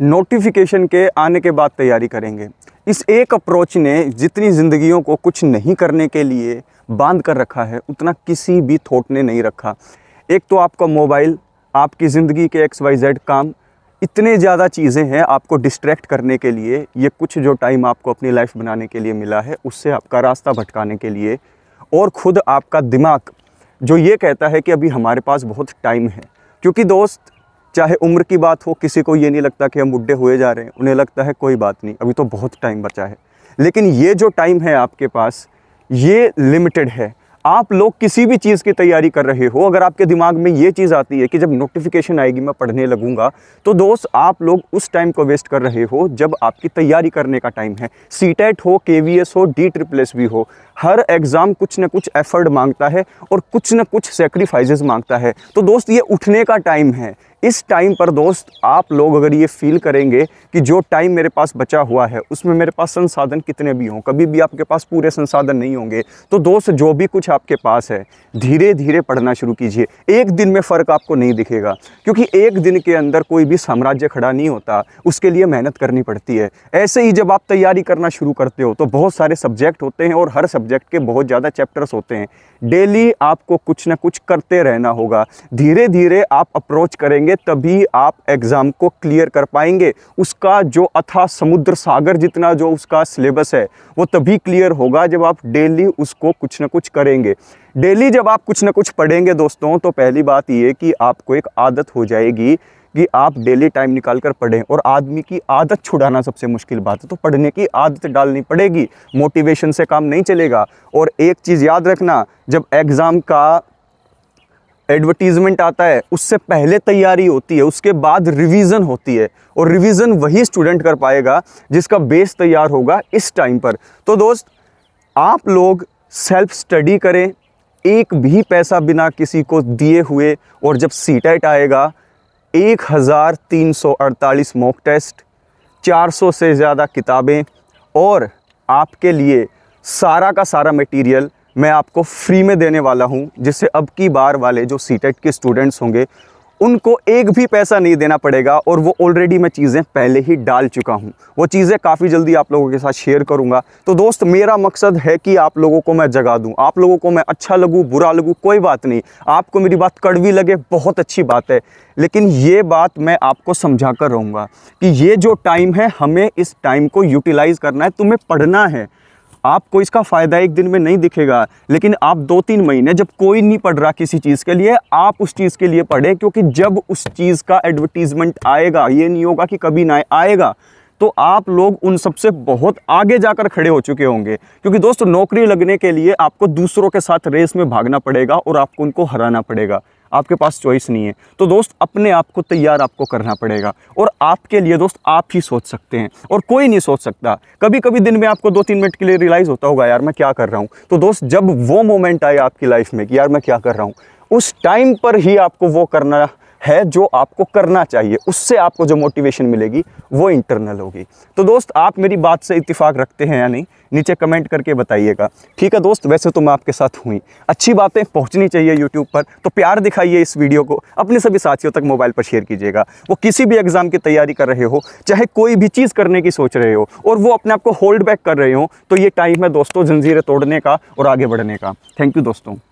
notification के आने के बाद तैयारी करेंगे इस एक अप्रोच ने जितनी ज़िंदगियों को कुछ नहीं करने के लिए बांध कर रखा है उतना किसी भी थोट ने नहीं रखा एक तो आपका मोबाइल आपकी ज़िंदगी के एक्स वाई जेड काम इतने ज़्यादा चीज़ें हैं आपको डिस्ट्रैक्ट करने के लिए ये कुछ जो टाइम आपको अपनी लाइफ बनाने के लिए मिला है उससे आपका रास्ता भटकाने के लिए और ख़ुद आपका दिमाग जो ये कहता है कि अभी हमारे पास बहुत टाइम है क्योंकि दोस्त चाहे उम्र की बात हो किसी को ये नहीं लगता कि हम बुढ़े हुए जा रहे हैं उन्हें लगता है कोई बात नहीं अभी तो बहुत टाइम बचा है लेकिन ये जो टाइम है आपके पास ये लिमिटेड है आप लोग किसी भी चीज़ की तैयारी कर रहे हो अगर आपके दिमाग में ये चीज़ आती है कि जब नोटिफिकेशन आएगी मैं पढ़ने लगूंगा तो दोस्त आप लोग उस टाइम को वेस्ट कर रहे हो जब आपकी तैयारी करने का टाइम है सी e हो के वी एस हो डी ट्रिप्लेस भी हो हर एग्ज़ाम कुछ ना कुछ एफर्ट मांगता है और कुछ ना कुछ सेक्रीफाइजेस मांगता है तो दोस्त ये उठने का टाइम है इस टाइम पर दोस्त आप लोग अगर ये फील करेंगे कि जो टाइम मेरे पास बचा हुआ है उसमें मेरे पास संसाधन कितने भी हों कभी भी आपके पास पूरे संसाधन नहीं होंगे तो दोस्त जो भी कुछ आपके पास है धीरे धीरे पढ़ना शुरू कीजिए एक दिन में फ़र्क आपको नहीं दिखेगा क्योंकि एक दिन के अंदर कोई भी साम्राज्य खड़ा नहीं होता उसके लिए मेहनत करनी पड़ती है ऐसे ही जब आप तैयारी करना शुरू करते हो तो बहुत सारे सब्जेक्ट होते हैं और हर सब्जेक्ट सब्जेक्ट के बहुत ज़्यादा चैप्टर्स होते हैं डेली आपको कुछ ना कुछ करते रहना होगा धीरे धीरे आप अप्रोच करेंगे तभी आप एग्ज़ाम को क्लियर कर पाएंगे उसका जो अथा समुद्र सागर जितना जो उसका सिलेबस है वो तभी क्लियर होगा जब आप डेली उसको कुछ ना कुछ करेंगे डेली जब आप कुछ ना कुछ पढ़ेंगे दोस्तों तो पहली बात ये कि आपको एक आदत हो जाएगी कि आप डेली टाइम निकाल कर पढ़ें और आदमी की आदत छुड़ाना सबसे मुश्किल बात है तो पढ़ने की आदत डालनी पड़ेगी मोटिवेशन से काम नहीं चलेगा और एक चीज़ याद रखना जब एग्ज़ाम का एडवर्टीज़मेंट आता है उससे पहले तैयारी होती है उसके बाद रिवीजन होती है और रिवीजन वही स्टूडेंट कर पाएगा जिसका बेस तैयार होगा इस टाइम पर तो दोस्त आप लोग सेल्फ स्टडी करें एक भी पैसा बिना किसी को दिए हुए और जब सी आएगा एक हज़ार तीन सौ अड़तालीस मॉक टेस्ट चार सौ से ज़्यादा किताबें और आपके लिए सारा का सारा मटेरियल मैं आपको फ्री में देने वाला हूं जिससे अब की बार वाले जो सी e के स्टूडेंट्स होंगे उनको एक भी पैसा नहीं देना पड़ेगा और वो ऑलरेडी मैं चीज़ें पहले ही डाल चुका हूँ वो चीज़ें काफ़ी जल्दी आप लोगों के साथ शेयर करूँगा तो दोस्त मेरा मकसद है कि आप लोगों को मैं जगा दूँ आप लोगों को मैं अच्छा लगूँ बुरा लगूँ कोई बात नहीं आपको मेरी बात कड़वी लगे बहुत अच्छी बात है लेकिन ये बात मैं आपको समझा कर रहूँगा कि ये जो टाइम है हमें इस टाइम को यूटिलाइज़ करना है तुम्हें पढ़ना है आपको इसका फ़ायदा एक दिन में नहीं दिखेगा लेकिन आप दो तीन महीने जब कोई नहीं पढ़ रहा किसी चीज़ के लिए आप उस चीज़ के लिए पढ़ें क्योंकि जब उस चीज़ का एडवर्टीज़मेंट आएगा ये नहीं होगा कि कभी ना आएगा तो आप लोग उन सबसे बहुत आगे जाकर खड़े हो चुके होंगे क्योंकि दोस्त नौकरी लगने के लिए आपको दूसरों के साथ रेस में भागना पड़ेगा और आपको उनको हराना पड़ेगा आपके पास चॉइस नहीं है तो दोस्त अपने आप को तैयार आपको करना पड़ेगा और आपके लिए दोस्त आप ही सोच सकते हैं और कोई नहीं सोच सकता कभी कभी दिन में आपको दो तीन मिनट के लिए रियलाइज़ होता होगा यार मैं क्या कर रहा हूँ तो दोस्त जब वो मोमेंट आए आपकी लाइफ में कि यार मैं क्या कर रहा हूँ उस टाइम पर ही आपको वो करना है जो आपको करना चाहिए उससे आपको जो मोटिवेशन मिलेगी वो इंटरनल होगी तो दोस्त आप मेरी बात से इतफाक़ रखते हैं या नहीं नीचे कमेंट करके बताइएगा ठीक है दोस्त वैसे तो मैं आपके साथ हुई अच्छी बातें पहुंचनी चाहिए यूट्यूब पर तो प्यार दिखाइए इस वीडियो को अपने सभी साथियों तक मोबाइल पर शेयर कीजिएगा वो किसी भी एग्ज़ाम की तैयारी कर रहे हो चाहे कोई भी चीज़ करने की सोच रहे हो और वो अपने आप को होल्ड बैक कर रहे हो तो ये टाइम है दोस्तों जंजीरें तोड़ने का और आगे बढ़ने का थैंक यू दोस्तों